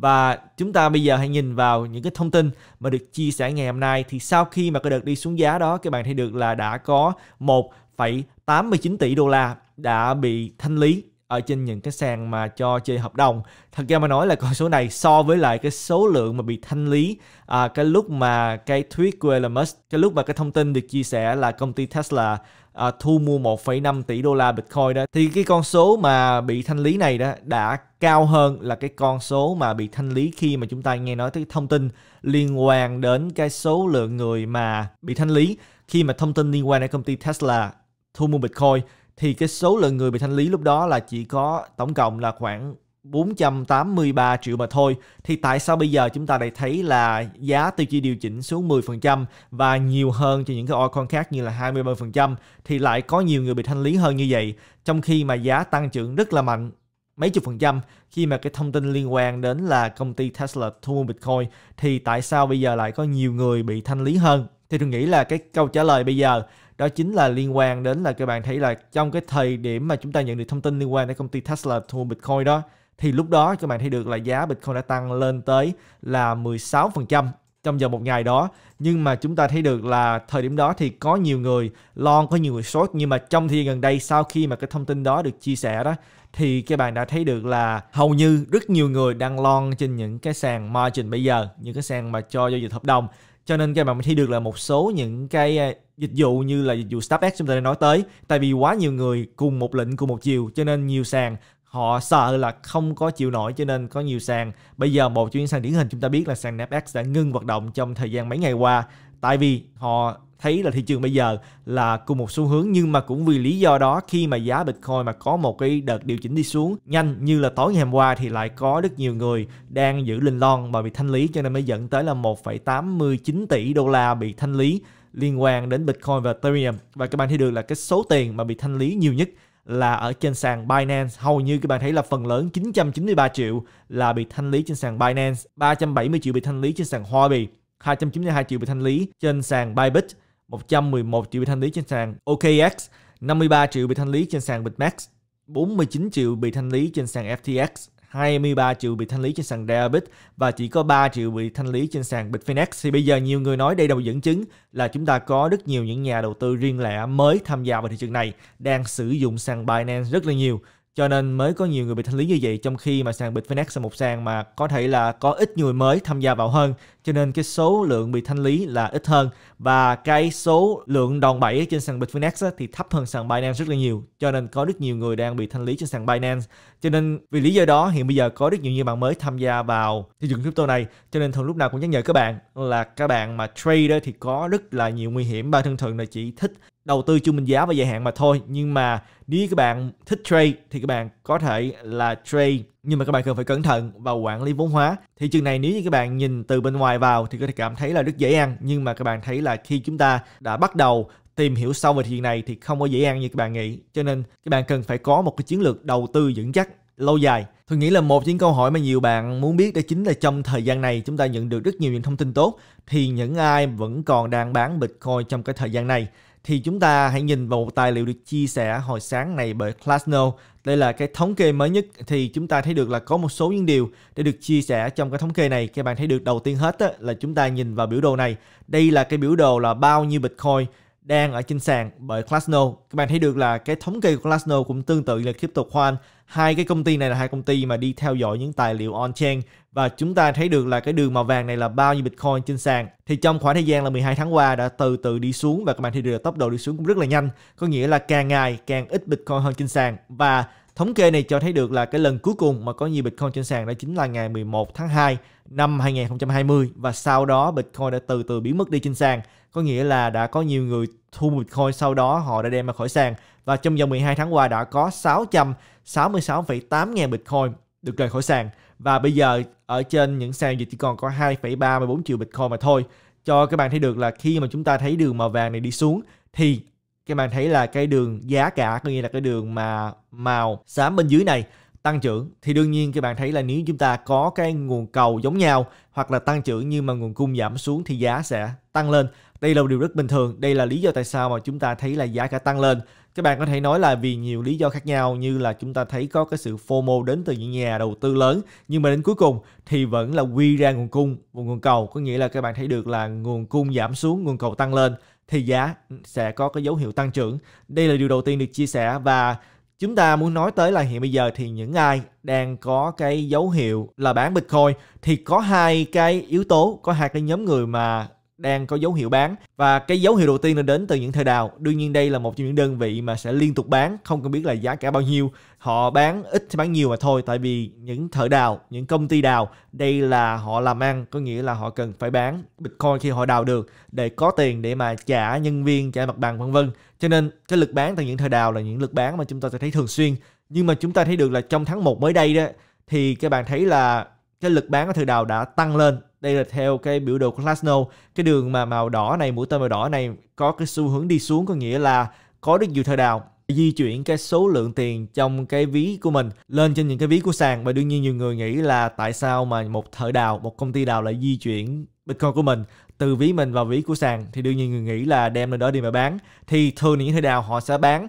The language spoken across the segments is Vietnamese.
và chúng ta bây giờ hãy nhìn vào những cái thông tin mà được chia sẻ ngày hôm nay thì sau khi mà có đợt đi xuống giá đó các bạn thấy được là đã có 1,89 tỷ đô la đã bị thanh lý ở trên những cái sàn mà cho chơi hợp đồng thật ra mà nói là con số này so với lại cái số lượng mà bị thanh lý à, cái lúc mà cái tweet của Elon Musk cái lúc mà cái thông tin được chia sẻ là công ty Tesla à, thu mua 1,5 tỷ đô la Bitcoin đó thì cái con số mà bị thanh lý này đó đã cao hơn là cái con số mà bị thanh lý khi mà chúng ta nghe nói tới thông tin liên quan đến cái số lượng người mà bị thanh lý khi mà thông tin liên quan đến công ty Tesla thu mua Bitcoin thì cái số lượng người bị thanh lý lúc đó là chỉ có tổng cộng là khoảng 483 triệu mà thôi thì tại sao bây giờ chúng ta lại thấy là giá tiêu chí điều chỉnh xuống 10% và nhiều hơn cho những cái altcoin khác như là 23% thì lại có nhiều người bị thanh lý hơn như vậy trong khi mà giá tăng trưởng rất là mạnh mấy chục phần trăm khi mà cái thông tin liên quan đến là công ty Tesla thu mua Bitcoin thì tại sao bây giờ lại có nhiều người bị thanh lý hơn thì tôi nghĩ là cái câu trả lời bây giờ đó chính là liên quan đến là các bạn thấy là trong cái thời điểm mà chúng ta nhận được thông tin liên quan đến công ty Tesla thu mua Bitcoin đó thì lúc đó các bạn thấy được là giá Bitcoin đã tăng lên tới là 16% trong giờ một ngày đó nhưng mà chúng ta thấy được là thời điểm đó thì có nhiều người lon có nhiều người sốt nhưng mà trong thời gian gần đây sau khi mà cái thông tin đó được chia sẻ đó thì các bạn đã thấy được là hầu như rất nhiều người đang lon trên những cái sàn margin bây giờ những cái sàn mà cho giao dịch hợp đồng cho nên các bạn mới thấy được là một số những cái à, dịch vụ như là dịch vụ StubX chúng ta đã nói tới tại vì quá nhiều người cùng một lệnh cùng một chiều cho nên nhiều sàn họ sợ là không có chịu nổi cho nên có nhiều sàn bây giờ một chuyên sàn điển hình chúng ta biết là sàn Nasdaq đã ngưng hoạt động trong thời gian mấy ngày qua tại vì họ thấy là thị trường bây giờ là cùng một xu hướng nhưng mà cũng vì lý do đó khi mà giá Bitcoin mà có một cái đợt điều chỉnh đi xuống nhanh như là tối ngày hôm qua thì lại có rất nhiều người đang giữ linh lon và bị thanh lý cho nên mới dẫn tới là 1,89 tỷ đô la bị thanh lý liên quan đến Bitcoin và Ethereum và các bạn thấy được là cái số tiền mà bị thanh lý nhiều nhất là ở trên sàn Binance hầu như các bạn thấy là phần lớn 993 triệu là bị thanh lý trên sàn Binance, 370 triệu bị thanh lý trên sàn Huobi, 292 triệu bị thanh lý trên sàn Bybit, 111 triệu bị thanh lý trên sàn OKX, 53 triệu bị thanh lý trên sàn BitMax 49 triệu bị thanh lý trên sàn FTX, 23 triệu bị thanh lý trên sàn Rehabit và chỉ có 3 triệu bị thanh lý trên sàn Bitfinex. Thì bây giờ nhiều người nói đây là dẫn chứng là chúng ta có rất nhiều những nhà đầu tư riêng lẻ mới tham gia vào thị trường này đang sử dụng sàn Binance rất là nhiều cho nên mới có nhiều người bị thanh lý như vậy trong khi mà sàn Bitfinex là một sàn mà có thể là có ít người mới tham gia vào hơn cho nên cái số lượng bị thanh lý là ít hơn và cái số lượng đòn bẩy trên sàn Bitfinex thì thấp hơn sàn Binance rất là nhiều cho nên có rất nhiều người đang bị thanh lý trên sàn Binance cho nên vì lý do đó hiện bây giờ có rất nhiều như bạn mới tham gia vào thị trường crypto này cho nên thường lúc nào cũng nhắc nhở các bạn là các bạn mà trade thì có rất là nhiều nguy hiểm ba thân thường là chỉ thích đầu tư trung bình giá và dài hạn mà thôi nhưng mà nếu các bạn thích trade thì các bạn có thể là trade nhưng mà các bạn cần phải cẩn thận và quản lý vốn hóa. Thị trường này nếu như các bạn nhìn từ bên ngoài vào thì có thể cảm thấy là rất dễ ăn, nhưng mà các bạn thấy là khi chúng ta đã bắt đầu tìm hiểu sâu về thị trường này thì không có dễ ăn như các bạn nghĩ. Cho nên các bạn cần phải có một cái chiến lược đầu tư vững chắc lâu dài. Tôi nghĩ là một những câu hỏi mà nhiều bạn muốn biết đó chính là trong thời gian này chúng ta nhận được rất nhiều những thông tin tốt thì những ai vẫn còn đang bán Bitcoin trong cái thời gian này thì chúng ta hãy nhìn vào một tài liệu được chia sẻ hồi sáng này bởi classno Đây là cái thống kê mới nhất thì chúng ta thấy được là có một số những điều để được chia sẻ trong cái thống kê này. Các bạn thấy được đầu tiên hết á, là chúng ta nhìn vào biểu đồ này. Đây là cái biểu đồ là bao nhiêu Bitcoin đang ở trên sàn bởi classno Các bạn thấy được là cái thống kê của classno cũng tương tự là CryptoQuant. Hai cái công ty này là hai công ty mà đi theo dõi những tài liệu on-chain và chúng ta thấy được là cái đường màu vàng này là bao nhiêu Bitcoin trên sàn thì trong khoảng thời gian là 12 tháng qua đã từ từ đi xuống và các bạn thấy được là tốc độ đi xuống cũng rất là nhanh có nghĩa là càng ngày càng ít Bitcoin hơn trên sàn và Thống kê này cho thấy được là cái lần cuối cùng mà có nhiều Bitcoin trên sàn đó chính là ngày 11 tháng 2 năm 2020 và sau đó Bitcoin đã từ từ biến mất đi trên sàn. Có nghĩa là đã có nhiều người thu Bitcoin sau đó họ đã đem ra khỏi sàn và trong vòng 12 tháng qua đã có 666,8 ngàn Bitcoin được rời khỏi sàn và bây giờ ở trên những sàn thì chỉ còn có 2,34 triệu Bitcoin mà thôi cho các bạn thấy được là khi mà chúng ta thấy đường màu vàng này đi xuống thì các bạn thấy là cái đường giá cả có nghĩa là cái đường mà màu xám bên dưới này tăng trưởng thì đương nhiên các bạn thấy là nếu chúng ta có cái nguồn cầu giống nhau hoặc là tăng trưởng nhưng mà nguồn cung giảm xuống thì giá sẽ tăng lên đây là một điều rất bình thường đây là lý do tại sao mà chúng ta thấy là giá cả tăng lên các bạn có thể nói là vì nhiều lý do khác nhau như là chúng ta thấy có cái sự FOMO đến từ những nhà đầu tư lớn nhưng mà đến cuối cùng thì vẫn là quy ra nguồn cung và nguồn cầu có nghĩa là các bạn thấy được là nguồn cung giảm xuống nguồn cầu tăng lên thì giá sẽ có cái dấu hiệu tăng trưởng đây là điều đầu tiên được chia sẻ và chúng ta muốn nói tới là hiện bây giờ thì những ai đang có cái dấu hiệu là bán bitcoin thì có hai cái yếu tố có hai cái nhóm người mà đang có dấu hiệu bán và cái dấu hiệu đầu tiên là đến từ những thời đào đương nhiên đây là một trong những đơn vị mà sẽ liên tục bán không cần biết là giá cả bao nhiêu họ bán ít thì bán nhiều mà thôi tại vì những thợ đào những công ty đào đây là họ làm ăn có nghĩa là họ cần phải bán bitcoin khi họ đào được để có tiền để mà trả nhân viên trả mặt bằng vân vân cho nên cái lực bán từ những thợ đào là những lực bán mà chúng ta sẽ thấy thường xuyên nhưng mà chúng ta thấy được là trong tháng 1 mới đây đó thì các bạn thấy là cái lực bán ở thời đào đã tăng lên đây là theo cái biểu đồ của Glasnow cái đường mà màu đỏ này mũi tên màu đỏ này có cái xu hướng đi xuống có nghĩa là có được nhiều thợ đào di chuyển cái số lượng tiền trong cái ví của mình lên trên những cái ví của sàn và đương nhiên nhiều người nghĩ là tại sao mà một thợ đào một công ty đào lại di chuyển bitcoin của mình từ ví mình vào ví của sàn thì đương nhiên người nghĩ là đem lên đó đi mà bán thì thường những thợ đào họ sẽ bán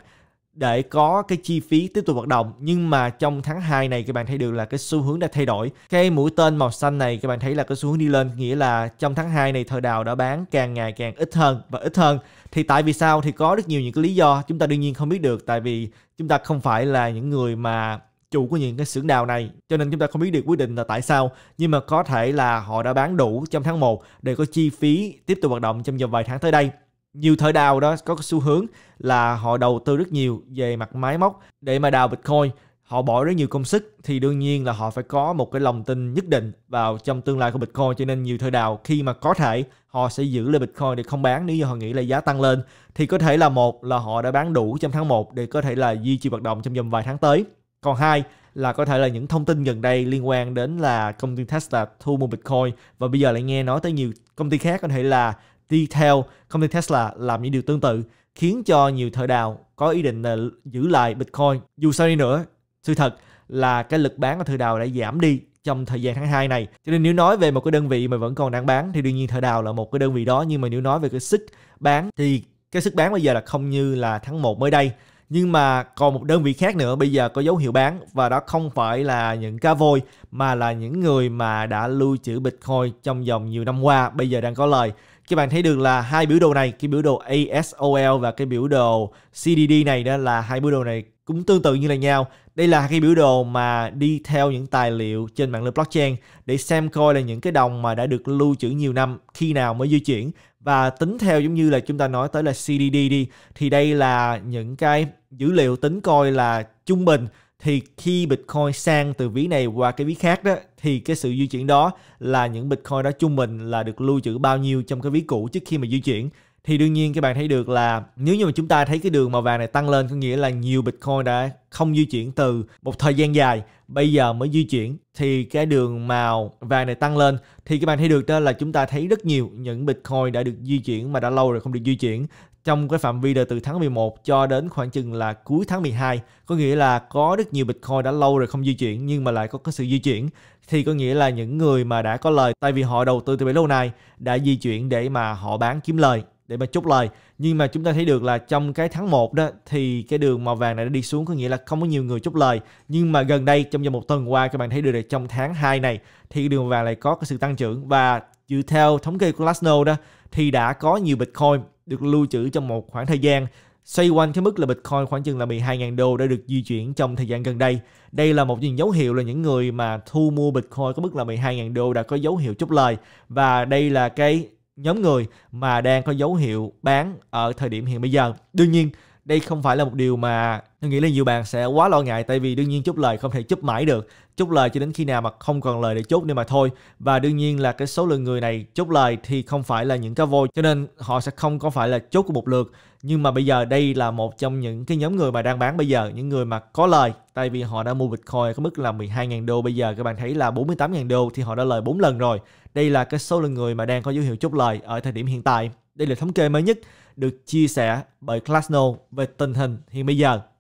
để có cái chi phí tiếp tục hoạt động nhưng mà trong tháng 2 này các bạn thấy được là cái xu hướng đã thay đổi cái mũi tên màu xanh này các bạn thấy là cái xu hướng đi lên nghĩa là trong tháng 2 này thợ đào đã bán càng ngày càng ít hơn và ít hơn thì tại vì sao thì có rất nhiều những cái lý do chúng ta đương nhiên không biết được tại vì chúng ta không phải là những người mà chủ của những cái xưởng đào này cho nên chúng ta không biết được quyết định là tại sao nhưng mà có thể là họ đã bán đủ trong tháng 1 để có chi phí tiếp tục hoạt động trong vòng vài tháng tới đây nhiều thợ đào đó có xu hướng là họ đầu tư rất nhiều về mặt máy móc để mà đào Bitcoin họ bỏ rất nhiều công sức thì đương nhiên là họ phải có một cái lòng tin nhất định vào trong tương lai của Bitcoin cho nên nhiều thợ đào khi mà có thể họ sẽ giữ lại Bitcoin để không bán nếu như họ nghĩ là giá tăng lên thì có thể là một là họ đã bán đủ trong tháng 1 để có thể là duy trì hoạt động trong vòng vài tháng tới còn hai là có thể là những thông tin gần đây liên quan đến là công ty Tesla thu mua Bitcoin và bây giờ lại nghe nói tới nhiều công ty khác có thể là đi theo công ty Tesla làm những điều tương tự khiến cho nhiều thợ đào có ý định là giữ lại Bitcoin. Dù sao đi nữa, sự thật là cái lực bán của thợ đào đã giảm đi trong thời gian tháng 2 này. Cho nên nếu nói về một cái đơn vị mà vẫn còn đang bán thì đương nhiên thợ đào là một cái đơn vị đó nhưng mà nếu nói về cái sức bán thì cái sức bán bây giờ là không như là tháng 1 mới đây nhưng mà còn một đơn vị khác nữa bây giờ có dấu hiệu bán và đó không phải là những cá voi mà là những người mà đã lưu trữ Bitcoin trong vòng nhiều năm qua bây giờ đang có lời. Các bạn thấy được là hai biểu đồ này, cái biểu đồ ASOL và cái biểu đồ CDD này đó là hai biểu đồ này cũng tương tự như là nhau. Đây là cái biểu đồ mà đi theo những tài liệu trên mạng lưới blockchain để xem coi là những cái đồng mà đã được lưu trữ nhiều năm khi nào mới di chuyển và tính theo giống như là chúng ta nói tới là CDD đi thì đây là những cái dữ liệu tính coi là trung bình thì khi Bitcoin sang từ ví này qua cái ví khác đó thì cái sự di chuyển đó là những Bitcoin đó trung bình là được lưu trữ bao nhiêu trong cái ví cũ trước khi mà di chuyển thì đương nhiên các bạn thấy được là nếu như mà chúng ta thấy cái đường màu vàng này tăng lên có nghĩa là nhiều Bitcoin đã không di chuyển từ một thời gian dài bây giờ mới di chuyển thì cái đường màu vàng này tăng lên thì các bạn thấy được đó là chúng ta thấy rất nhiều những Bitcoin đã được di chuyển mà đã lâu rồi không được di chuyển trong cái phạm vi đời từ tháng 11 cho đến khoảng chừng là cuối tháng 12 có nghĩa là có rất nhiều Bitcoin đã lâu rồi không di chuyển nhưng mà lại có cái sự di chuyển thì có nghĩa là những người mà đã có lời tại vì họ đầu tư từ bấy lâu nay đã di chuyển để mà họ bán kiếm lời để mà chốt lời nhưng mà chúng ta thấy được là trong cái tháng 1 đó thì cái đường màu vàng này đã đi xuống có nghĩa là không có nhiều người chốt lời nhưng mà gần đây trong vòng một tuần qua các bạn thấy được là trong tháng 2 này thì cái đường màu vàng lại có cái sự tăng trưởng và dựa theo thống kê của Glassnode đó thì đã có nhiều Bitcoin được lưu trữ trong một khoảng thời gian xoay quanh cái mức là Bitcoin khoảng chừng là 12.000 đô đã được di chuyển trong thời gian gần đây. Đây là một những dấu hiệu là những người mà thu mua Bitcoin có mức là 12.000 đô đã có dấu hiệu chốt lời và đây là cái nhóm người mà đang có dấu hiệu bán ở thời điểm hiện bây giờ. Đương nhiên, đây không phải là một điều mà tôi nghĩ là nhiều bạn sẽ quá lo ngại tại vì đương nhiên chúc lời không thể chúc mãi được chúc lời cho đến khi nào mà không còn lời để chúc nữa mà thôi và đương nhiên là cái số lượng người này chúc lời thì không phải là những cá voi cho nên họ sẽ không có phải là chúc của một lượt nhưng mà bây giờ đây là một trong những cái nhóm người mà đang bán bây giờ những người mà có lời tại vì họ đã mua Bitcoin có mức là 12.000 đô bây giờ các bạn thấy là 48.000 đô thì họ đã lời 4 lần rồi đây là cái số lượng người mà đang có dấu hiệu chốt lời ở thời điểm hiện tại đây là thống kê mới nhất được chia sẻ bởi Glassnode về tình hình hiện bây giờ.